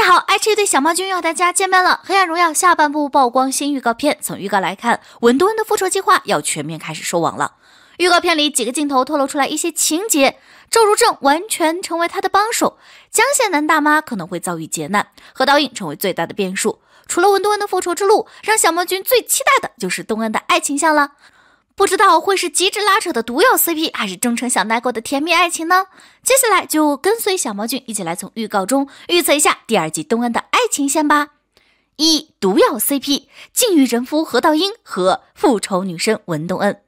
大家好，爱吃一对小猫君又和大家见面了。《黑暗荣耀》下半部曝光新预告片，从预告来看，文东恩的复仇计划要全面开始收网了。预告片里几个镜头透露出来一些情节：赵如正完全成为他的帮手，江贤南大妈可能会遭遇劫难，何导演成为最大的变数。除了文东恩的复仇之路，让小猫君最期待的就是东恩的爱情线了。不知道会是极致拉扯的毒药 CP，还是忠诚小奶狗的甜蜜爱情呢？接下来就跟随小毛俊一起来从预告中预测一下第二季东恩的爱情线吧。一毒药 CP，禁欲人夫何道英和复仇女神文东恩。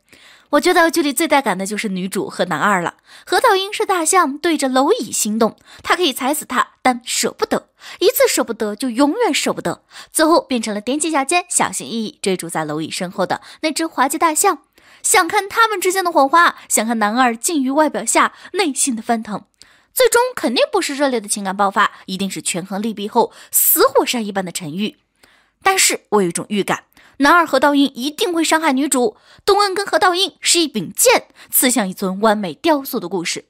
我觉得剧里最带感的就是女主和男二了。何道英是大象对着蝼蚁心动，他可以踩死他，但舍不得。一次舍不得就永远舍不得，最后变成了踮起脚尖，小心翼翼追逐在蝼蚁身后的那只滑稽大象。想看他们之间的火花，想看男二禁于外表下内心的翻腾，最终肯定不是热烈的情感爆发，一定是权衡利弊后死火山一般的沉郁。但是我有一种预感，男二何道英一定会伤害女主。东恩跟何道英是一柄剑，刺向一尊完美雕塑的故事。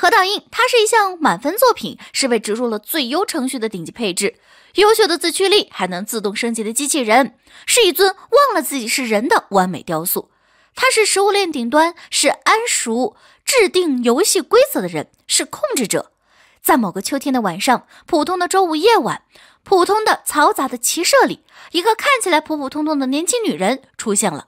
核打印，它是一项满分作品，是被植入了最优程序的顶级配置，优秀的自驱力，还能自动升级的机器人，是一尊忘了自己是人的完美雕塑。它是食物链顶端，是安熟制定游戏规则的人，是控制者。在某个秋天的晚上，普通的周五夜晚，普通的嘈杂的骑射里，一个看起来普普通通的年轻女人出现了。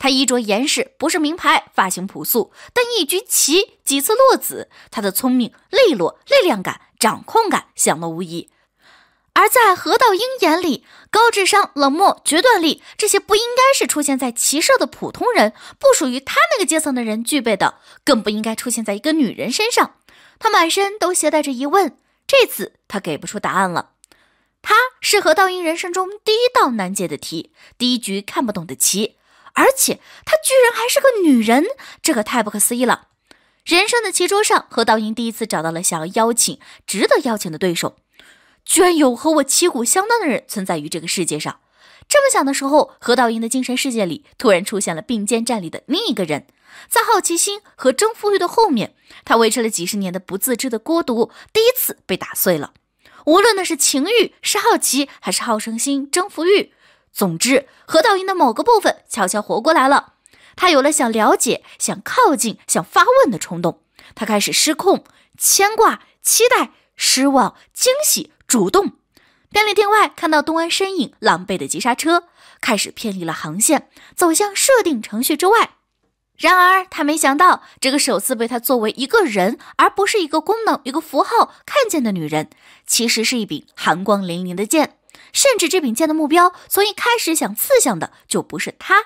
他衣着严实，不是名牌，发型朴素，但一局棋几次落子，他的聪明、利落、力量感、掌控感，显露无疑。而在何道英眼里，高智商、冷漠、决断力，这些不应该是出现在棋社的普通人，不属于他那个阶层的人具备的，更不应该出现在一个女人身上。他满身都携带着疑问，这次他给不出答案了。他是何道英人生中第一道难解的题，第一局看不懂的棋。而且她居然还是个女人，这可太不可思议了！人生的棋桌上，何道英第一次找到了想要邀请、值得邀请的对手，居然有和我旗鼓相当的人存在于这个世界上。这么想的时候，何道英的精神世界里突然出现了并肩站立的另一个人。在好奇心和征服欲的后面，他维持了几十年的不自知的孤独，第一次被打碎了。无论那是情欲、是好奇，还是好胜心、征服欲。总之，河道音的某个部分悄悄活过来了。他有了想了解、想靠近、想发问的冲动。他开始失控、牵挂、期待、失望、惊喜、主动。便利店外，看到东安身影，狼狈的急刹车，开始偏离了航线，走向设定程序之外。然而，他没想到，这个首次被他作为一个人，而不是一个功能、一个符号看见的女人，其实是一柄寒光凛凛的剑。甚至这柄剑的目标，从一开始想刺向的就不是他，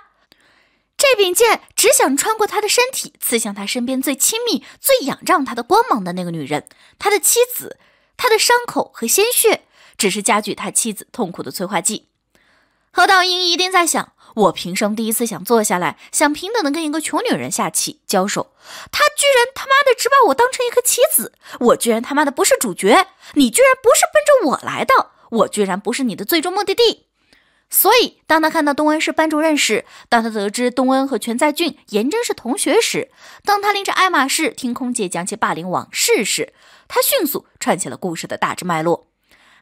这柄剑只想穿过他的身体，刺向他身边最亲密、最仰仗他的光芒的那个女人，他的妻子，他的伤口和鲜血只是加剧他妻子痛苦的催化剂。何道英一定在想：我平生第一次想坐下来，想平等的跟一个穷女人下棋交手，他居然他妈的只把我当成一颗棋子，我居然他妈的不是主角，你居然不是奔着我来的。我居然不是你的最终目的地，所以当他看到东恩是班主任时，当他得知东恩和全在俊、严真是同学时，当他拎着爱马仕听空姐讲起霸凌往事时，他迅速串起了故事的大致脉络。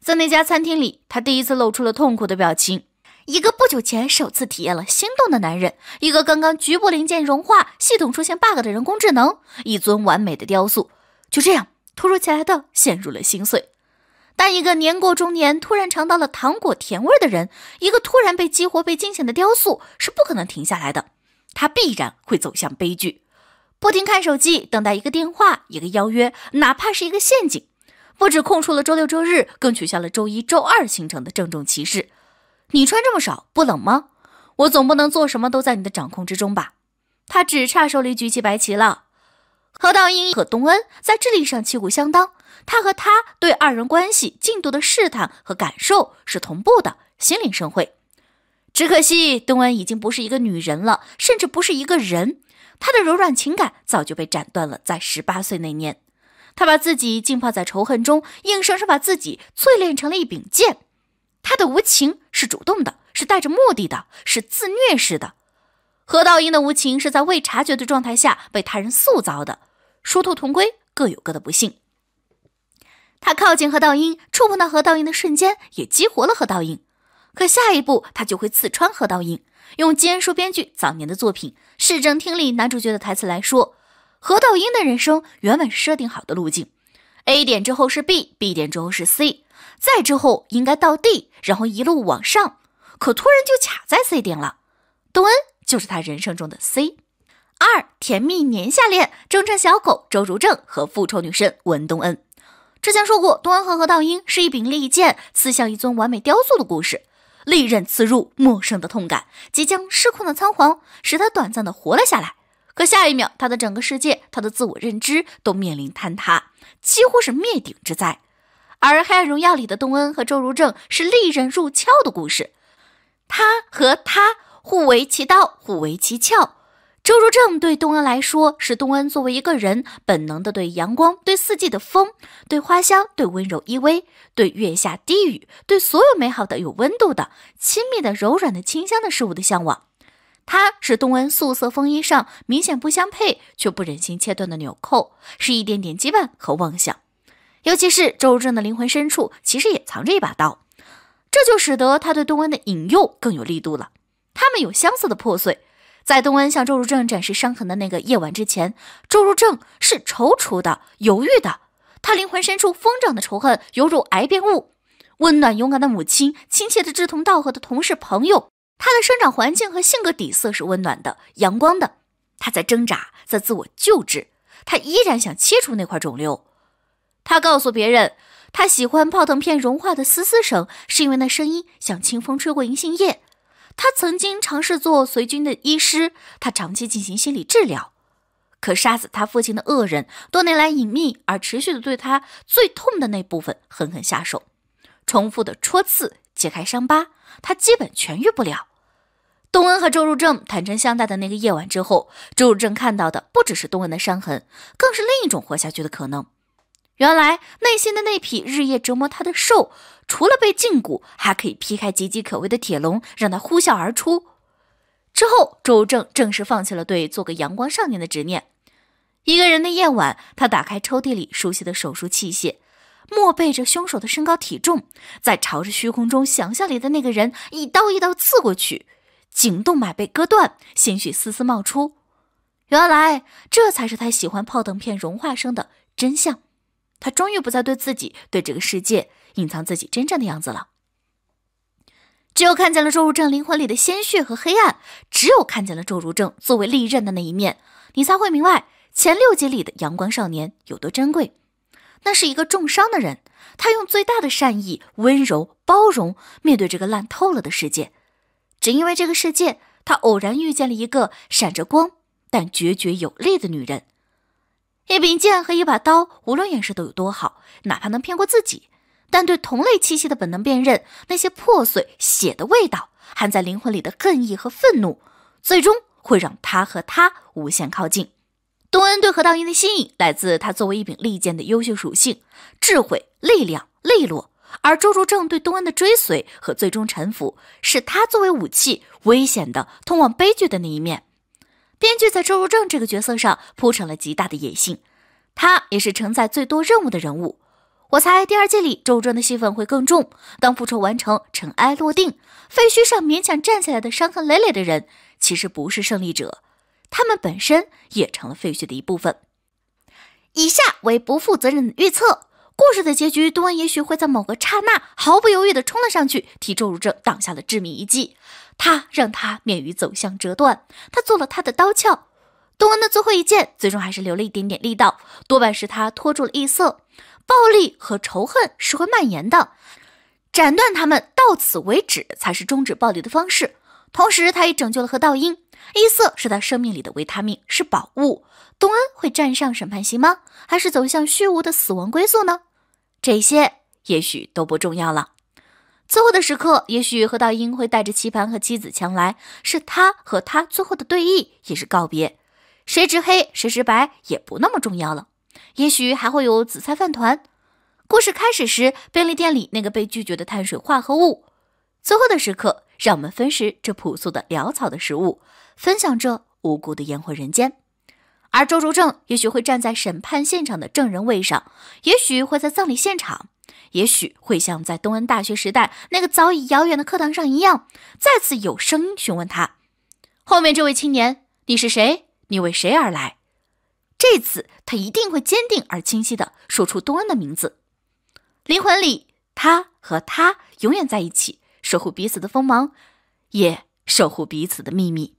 在那家餐厅里，他第一次露出了痛苦的表情。一个不久前首次体验了心动的男人，一个刚刚局部零件融化、系统出现 bug 的人工智能，一尊完美的雕塑，就这样突如其来的陷入了心碎。但一个年过中年突然尝到了糖果甜味的人，一个突然被激活、被惊醒的雕塑，是不可能停下来的。他必然会走向悲剧。不停看手机，等待一个电话，一个邀约，哪怕是一个陷阱。不止空出了周六、周日，更取消了周一、周二行程的郑重其事。你穿这么少，不冷吗？我总不能做什么都在你的掌控之中吧？他只差手里举起白旗了。何道英和东恩在智力上旗鼓相当。他和他对二人关系进度的试探和感受是同步的，心领神会。只可惜东恩已经不是一个女人了，甚至不是一个人。她的柔软情感早就被斩断了。在十八岁那年，她把自己浸泡在仇恨中，硬生生把自己淬炼成了一柄剑。她的无情是主动的，是带着目的的，是自虐式的。何道英的无情是在未察觉的状态下被他人塑造的。殊途同归，各有各的不幸。他靠近何道英，触碰到何道英的瞬间，也激活了何道英。可下一步，他就会刺穿何道英。用坚叔编剧早年的作品《市政厅》里男主角的台词来说，何道英的人生原本设定好的路径，A 点之后是 B，B 点之后是 C，再之后应该到 D，然后一路往上。可突然就卡在 C 点了。东恩就是他人生中的 C。二甜蜜年下恋：忠诚小狗周如正和复仇女神文东恩。之前说过，东恩和和道英是一柄利剑刺向一尊完美雕塑的故事，利刃刺入，陌生的痛感，即将失控的仓皇，使他短暂的活了下来。可下一秒，他的整个世界，他的自我认知都面临坍塌，几乎是灭顶之灾。而《黑暗荣耀》里的东恩和周如正是利刃入鞘的故事，他和他互为其刀，互为其鞘。周如正对东恩来说，是东恩作为一个人本能的对阳光、对四季的风、对花香、对温柔依偎、对月下低语、对所有美好的有温度的亲密的柔软的清香的事物的向往。他是东恩素色风衣上明显不相配却不忍心切断的纽扣，是一点点羁绊和妄想。尤其是周如正的灵魂深处，其实也藏着一把刀，这就使得他对东恩的引诱更有力度了。他们有相似的破碎。在东恩向周如正展示伤痕的那个夜晚之前，周如正是踌躇的、犹豫的。他灵魂深处疯长的仇恨，犹如癌变物。温暖勇敢的母亲，亲切的志同道合的同事朋友，他的生长环境和性格底色是温暖的、阳光的。他在挣扎，在自我救治。他依然想切除那块肿瘤。他告诉别人，他喜欢泡腾片融化的嘶嘶声，是因为那声音像清风吹过银杏叶。他曾经尝试做随军的医师，他长期进行心理治疗。可杀死他父亲的恶人，多年来隐秘而持续的对他最痛的那部分狠狠下手，重复的戳刺，揭开伤疤，他基本痊愈不了。东恩和周如正坦诚相待的那个夜晚之后，周如正看到的不只是东恩的伤痕，更是另一种活下去的可能。原来内心的那匹日夜折磨他的兽，除了被禁锢，还可以劈开岌岌可危的铁笼，让他呼啸而出。之后，周正正式放弃了对做个阳光少年的执念。一个人的夜晚，他打开抽屉里熟悉的手术器械，默背着凶手的身高体重，在朝着虚空中想象里的那个人一刀一刀刺过去，颈动脉被割断，鲜血丝丝冒出。原来，这才是他喜欢泡腾片融化声的真相。他终于不再对自己、对这个世界隐藏自己真正的样子了。只有看见了周如正灵魂里的鲜血和黑暗，只有看见了周如正作为利刃的那一面，你才会明白前六集里的阳光少年有多珍贵。那是一个重伤的人，他用最大的善意、温柔、包容面对这个烂透了的世界，只因为这个世界，他偶然遇见了一个闪着光但决绝有力的女人。一柄剑和一把刀，无论掩饰的有多好，哪怕能骗过自己，但对同类气息的本能辨认，那些破碎血的味道，含在灵魂里的恨意和愤怒，最终会让他和他无限靠近。东恩对何道英的吸引来自他作为一柄利剑的优秀属性——智慧、力量、利落；而周如正对东恩的追随和最终臣服，是他作为武器危险的、通往悲剧的那一面。编剧在周如正这个角色上铺成了极大的野心，他也是承载最多任务的人物。我猜第二季里周正的戏份会更重。当复仇完成，尘埃落定，废墟上勉强站起来的伤痕累累的人，其实不是胜利者，他们本身也成了废墟的一部分。以下为不负责任的预测。故事的结局，东恩也许会在某个刹那，毫不犹豫地冲了上去，替周如正挡下了致命一击。他让他免于走向折断，他做了他的刀鞘。东恩的最后一剑，最终还是留了一点点力道，多半是他拖住了异色。暴力和仇恨是会蔓延的，斩断他们到此为止，才是终止暴力的方式。同时，他也拯救了何道英。伊瑟是他生命里的维他命，是宝物。东恩会站上审判席吗？还是走向虚无的死亡归宿呢？这些也许都不重要了。最后的时刻，也许何道英会带着棋盘和妻子前来，是他和他最后的对弈，也是告别。谁执黑，谁执白，也不那么重要了。也许还会有紫菜饭团。故事开始时，便利店里那个被拒绝的碳水化合物。最后的时刻，让我们分食这朴素的潦草的食物，分享这无辜的烟火人间。而周竹正也许会站在审判现场的证人位上，也许会在葬礼现场，也许会像在东恩大学时代那个早已遥远的课堂上一样，再次有声音询问他：“后面这位青年，你是谁？你为谁而来？”这次他一定会坚定而清晰地说出东恩的名字。灵魂里，他和他永远在一起。守护彼此的锋芒，也守护彼此的秘密。